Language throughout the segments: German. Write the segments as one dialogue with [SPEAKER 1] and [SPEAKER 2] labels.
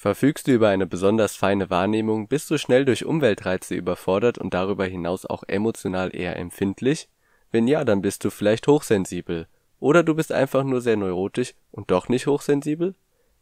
[SPEAKER 1] Verfügst du über eine besonders feine Wahrnehmung, bist du schnell durch Umweltreize überfordert und darüber hinaus auch emotional eher empfindlich? Wenn ja, dann bist du vielleicht hochsensibel. Oder du bist einfach nur sehr neurotisch und doch nicht hochsensibel?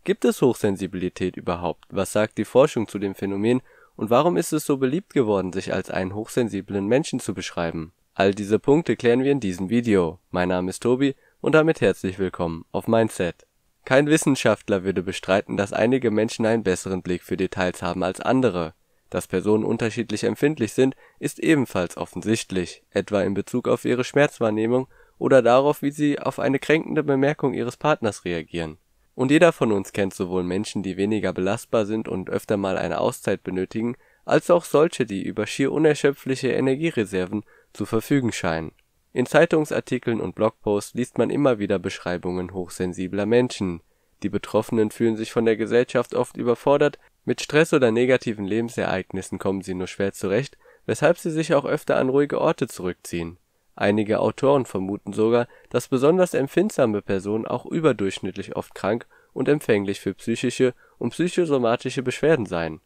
[SPEAKER 1] Gibt es Hochsensibilität überhaupt? Was sagt die Forschung zu dem Phänomen und warum ist es so beliebt geworden, sich als einen hochsensiblen Menschen zu beschreiben? All diese Punkte klären wir in diesem Video. Mein Name ist Tobi und damit herzlich willkommen auf Mindset. Kein Wissenschaftler würde bestreiten, dass einige Menschen einen besseren Blick für Details haben als andere. Dass Personen unterschiedlich empfindlich sind, ist ebenfalls offensichtlich, etwa in Bezug auf ihre Schmerzwahrnehmung oder darauf, wie sie auf eine kränkende Bemerkung ihres Partners reagieren. Und jeder von uns kennt sowohl Menschen, die weniger belastbar sind und öfter mal eine Auszeit benötigen, als auch solche, die über schier unerschöpfliche Energiereserven zu verfügen scheinen in Zeitungsartikeln und Blogposts liest man immer wieder Beschreibungen hochsensibler Menschen. Die Betroffenen fühlen sich von der Gesellschaft oft überfordert, mit Stress oder negativen Lebensereignissen kommen sie nur schwer zurecht, weshalb sie sich auch öfter an ruhige Orte zurückziehen. Einige Autoren vermuten sogar, dass besonders empfindsame Personen auch überdurchschnittlich oft krank und empfänglich für psychische und psychosomatische Beschwerden seien.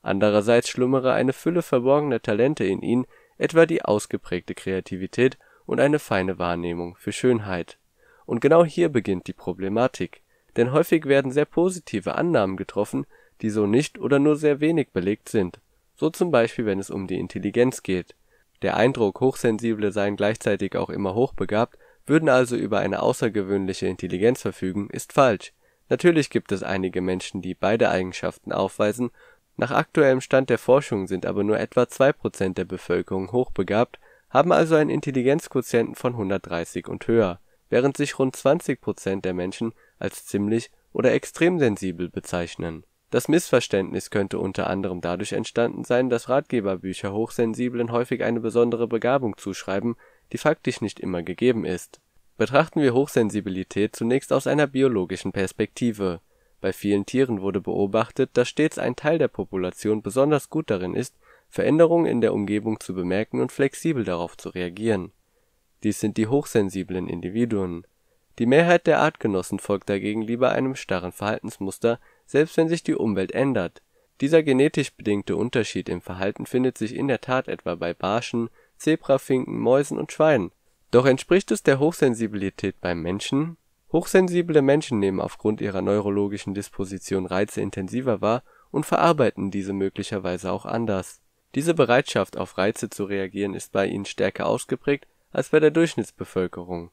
[SPEAKER 1] Andererseits schlummere eine Fülle verborgener Talente in ihnen, etwa die ausgeprägte Kreativität und eine feine Wahrnehmung für Schönheit. Und genau hier beginnt die Problematik, denn häufig werden sehr positive Annahmen getroffen, die so nicht oder nur sehr wenig belegt sind, so zum Beispiel wenn es um die Intelligenz geht. Der Eindruck, Hochsensible seien gleichzeitig auch immer hochbegabt, würden also über eine außergewöhnliche Intelligenz verfügen, ist falsch. Natürlich gibt es einige Menschen, die beide Eigenschaften aufweisen, nach aktuellem Stand der Forschung sind aber nur etwa 2% der Bevölkerung hochbegabt haben also einen Intelligenzquotienten von 130 und höher, während sich rund 20 Prozent der Menschen als ziemlich oder extrem sensibel bezeichnen. Das Missverständnis könnte unter anderem dadurch entstanden sein, dass Ratgeberbücher Hochsensiblen häufig eine besondere Begabung zuschreiben, die faktisch nicht immer gegeben ist. Betrachten wir Hochsensibilität zunächst aus einer biologischen Perspektive. Bei vielen Tieren wurde beobachtet, dass stets ein Teil der Population besonders gut darin ist Veränderungen in der Umgebung zu bemerken und flexibel darauf zu reagieren. Dies sind die hochsensiblen Individuen. Die Mehrheit der Artgenossen folgt dagegen lieber einem starren Verhaltensmuster, selbst wenn sich die Umwelt ändert. Dieser genetisch bedingte Unterschied im Verhalten findet sich in der Tat etwa bei Barschen, Zebrafinken, Mäusen und Schweinen. Doch entspricht es der Hochsensibilität beim Menschen? Hochsensible Menschen nehmen aufgrund ihrer neurologischen Disposition Reize intensiver wahr und verarbeiten diese möglicherweise auch anders diese Bereitschaft, auf Reize zu reagieren, ist bei ihnen stärker ausgeprägt als bei der Durchschnittsbevölkerung.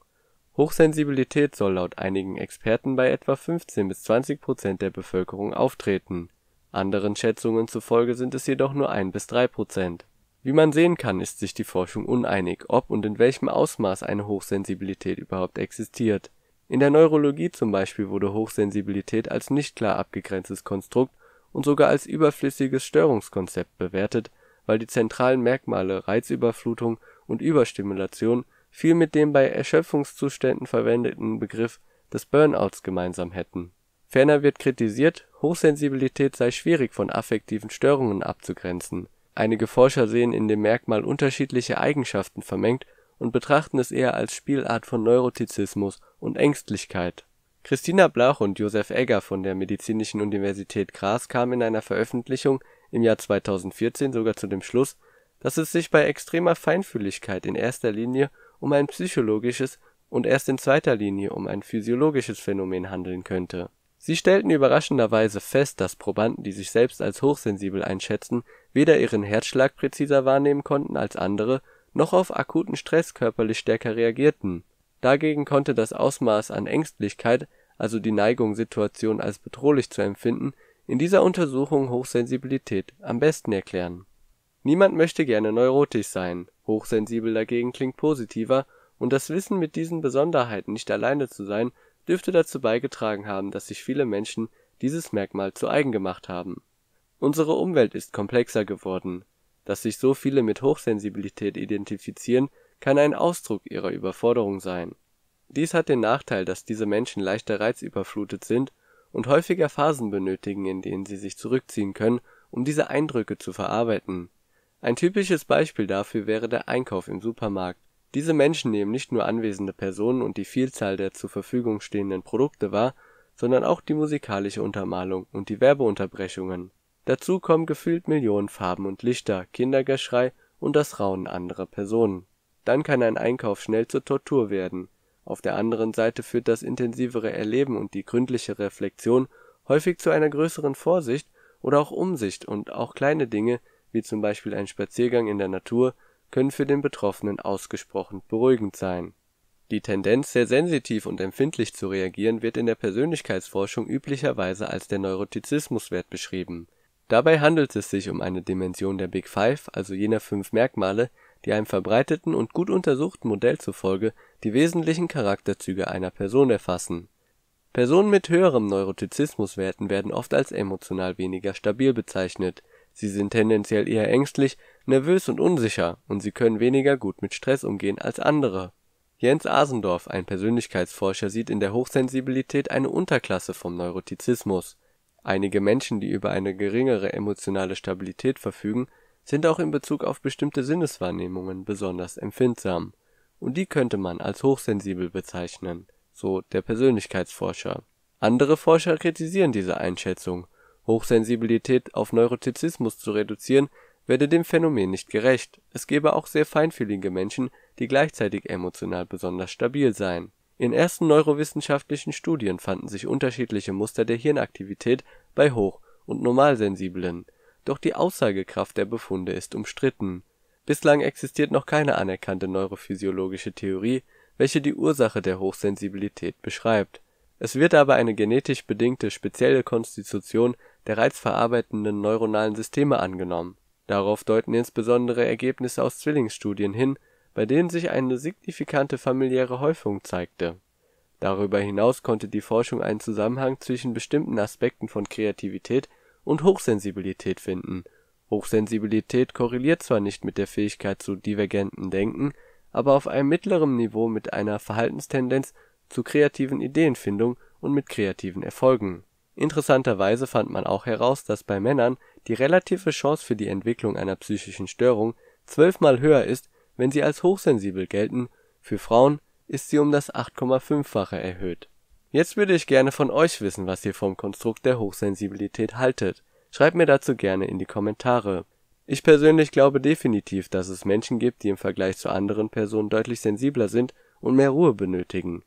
[SPEAKER 1] Hochsensibilität soll laut einigen Experten bei etwa 15 bis 20 Prozent der Bevölkerung auftreten, anderen Schätzungen zufolge sind es jedoch nur ein bis drei Prozent. Wie man sehen kann, ist sich die Forschung uneinig, ob und in welchem Ausmaß eine Hochsensibilität überhaupt existiert. In der Neurologie zum Beispiel wurde Hochsensibilität als nicht klar abgegrenztes Konstrukt und sogar als überflüssiges Störungskonzept bewertet weil die zentralen Merkmale Reizüberflutung und Überstimulation viel mit dem bei Erschöpfungszuständen verwendeten Begriff des Burnouts gemeinsam hätten. Ferner wird kritisiert, Hochsensibilität sei schwierig von affektiven Störungen abzugrenzen. Einige Forscher sehen in dem Merkmal unterschiedliche Eigenschaften vermengt und betrachten es eher als Spielart von Neurotizismus und Ängstlichkeit. Christina Blach und Josef Egger von der Medizinischen Universität Graz kamen in einer Veröffentlichung im Jahr 2014 sogar zu dem Schluss, dass es sich bei extremer Feinfühligkeit in erster Linie um ein psychologisches und erst in zweiter Linie um ein physiologisches Phänomen handeln könnte. Sie stellten überraschenderweise fest, dass Probanden, die sich selbst als hochsensibel einschätzen, weder ihren Herzschlag präziser wahrnehmen konnten als andere, noch auf akuten Stress körperlich stärker reagierten. Dagegen konnte das Ausmaß an Ängstlichkeit, also die Neigung, Situationen als bedrohlich zu empfinden in dieser Untersuchung Hochsensibilität am besten erklären. Niemand möchte gerne neurotisch sein, hochsensibel dagegen klingt positiver, und das Wissen, mit diesen Besonderheiten nicht alleine zu sein, dürfte dazu beigetragen haben, dass sich viele Menschen dieses Merkmal zu eigen gemacht haben. Unsere Umwelt ist komplexer geworden. Dass sich so viele mit Hochsensibilität identifizieren, kann ein Ausdruck ihrer Überforderung sein. Dies hat den Nachteil, dass diese Menschen leichter reizüberflutet sind und häufiger Phasen benötigen, in denen sie sich zurückziehen können, um diese Eindrücke zu verarbeiten. Ein typisches Beispiel dafür wäre der Einkauf im Supermarkt. Diese Menschen nehmen nicht nur anwesende Personen und die Vielzahl der zur Verfügung stehenden Produkte wahr, sondern auch die musikalische Untermalung und die Werbeunterbrechungen. Dazu kommen gefühlt Millionen Farben und Lichter, Kindergeschrei und das Raunen anderer Personen. Dann kann ein Einkauf schnell zur Tortur werden auf der anderen Seite führt das intensivere Erleben und die gründliche Reflexion häufig zu einer größeren Vorsicht oder auch Umsicht und auch kleine Dinge, wie zum Beispiel ein Spaziergang in der Natur, können für den Betroffenen ausgesprochen beruhigend sein. Die Tendenz, sehr sensitiv und empfindlich zu reagieren, wird in der Persönlichkeitsforschung üblicherweise als der Neurotizismuswert beschrieben. Dabei handelt es sich um eine Dimension der Big Five, also jener fünf Merkmale die einem verbreiteten und gut untersuchten Modell zufolge die wesentlichen Charakterzüge einer Person erfassen. Personen mit höherem Neurotizismuswerten werden oft als emotional weniger stabil bezeichnet, sie sind tendenziell eher ängstlich, nervös und unsicher, und sie können weniger gut mit Stress umgehen als andere. Jens Asendorf, ein Persönlichkeitsforscher, sieht in der Hochsensibilität eine Unterklasse vom Neurotizismus. Einige Menschen, die über eine geringere emotionale Stabilität verfügen sind auch in Bezug auf bestimmte Sinneswahrnehmungen besonders empfindsam, und die könnte man als hochsensibel bezeichnen, so der Persönlichkeitsforscher. Andere Forscher kritisieren diese Einschätzung, Hochsensibilität auf Neurotizismus zu reduzieren, werde dem Phänomen nicht gerecht, es gäbe auch sehr feinfühlige Menschen, die gleichzeitig emotional besonders stabil seien. In ersten neurowissenschaftlichen Studien fanden sich unterschiedliche Muster der Hirnaktivität bei hoch und normalsensiblen doch die Aussagekraft der Befunde ist umstritten. Bislang existiert noch keine anerkannte neurophysiologische Theorie, welche die Ursache der Hochsensibilität beschreibt. Es wird aber eine genetisch bedingte spezielle Konstitution der reizverarbeitenden neuronalen Systeme angenommen. Darauf deuten insbesondere Ergebnisse aus Zwillingsstudien hin, bei denen sich eine signifikante familiäre Häufung zeigte. Darüber hinaus konnte die Forschung einen Zusammenhang zwischen bestimmten Aspekten von Kreativität und Hochsensibilität finden. Hochsensibilität korreliert zwar nicht mit der Fähigkeit zu divergentem Denken, aber auf einem mittleren Niveau mit einer Verhaltenstendenz zu kreativen Ideenfindung und mit kreativen Erfolgen. Interessanterweise fand man auch heraus, dass bei Männern die relative Chance für die Entwicklung einer psychischen Störung zwölfmal höher ist, wenn sie als hochsensibel gelten, für Frauen ist sie um das 8,5-fache erhöht Jetzt würde ich gerne von euch wissen, was ihr vom Konstrukt der Hochsensibilität haltet. Schreibt mir dazu gerne in die Kommentare. Ich persönlich glaube definitiv, dass es Menschen gibt, die im Vergleich zu anderen Personen deutlich sensibler sind und mehr Ruhe benötigen.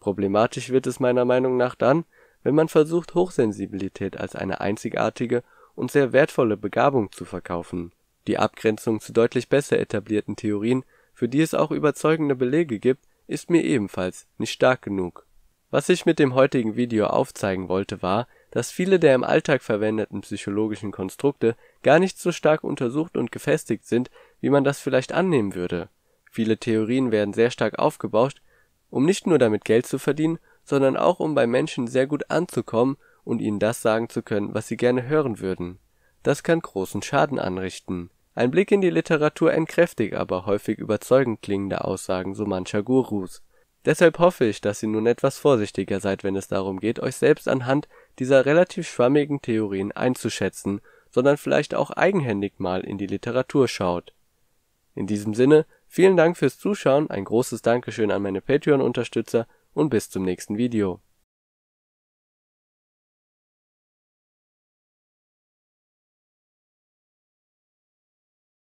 [SPEAKER 1] Problematisch wird es meiner Meinung nach dann, wenn man versucht, Hochsensibilität als eine einzigartige und sehr wertvolle Begabung zu verkaufen. Die Abgrenzung zu deutlich besser etablierten Theorien, für die es auch überzeugende Belege gibt, ist mir ebenfalls nicht stark genug was ich mit dem heutigen Video aufzeigen wollte war, dass viele der im Alltag verwendeten psychologischen Konstrukte gar nicht so stark untersucht und gefestigt sind, wie man das vielleicht annehmen würde. Viele Theorien werden sehr stark aufgebauscht, um nicht nur damit Geld zu verdienen, sondern auch um bei Menschen sehr gut anzukommen und ihnen das sagen zu können, was sie gerne hören würden. Das kann großen Schaden anrichten. Ein Blick in die Literatur entkräftigt aber häufig überzeugend klingende Aussagen so mancher Gurus Deshalb hoffe ich, dass ihr nun etwas vorsichtiger seid, wenn es darum geht, euch selbst anhand dieser relativ schwammigen Theorien einzuschätzen, sondern vielleicht auch eigenhändig mal in die Literatur schaut. In diesem Sinne, vielen Dank fürs Zuschauen, ein großes Dankeschön an meine Patreon-Unterstützer und bis zum nächsten Video